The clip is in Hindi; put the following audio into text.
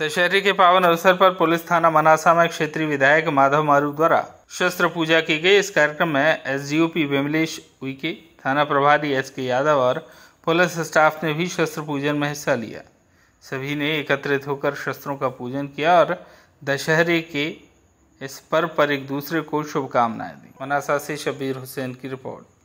दशहरे के पावन अवसर पर पुलिस थाना मनासा में क्षेत्रीय विधायक माधव मारू द्वारा शस्त्र पूजा की गई इस कार्यक्रम में S O P Vimlesh Uike थाना प्रभारी एस के यादव और पुलिस स्टाफ ने भी शस्त्र पूजन में हिस्सा लिया सभी ने एकत्रित होकर शस्त्रों का पूजन किया और दशहरे के इस पर्व पर एक दूसरे को शुभकामनाएं दी मनासा से शबीर हुसैन की रिपोर्ट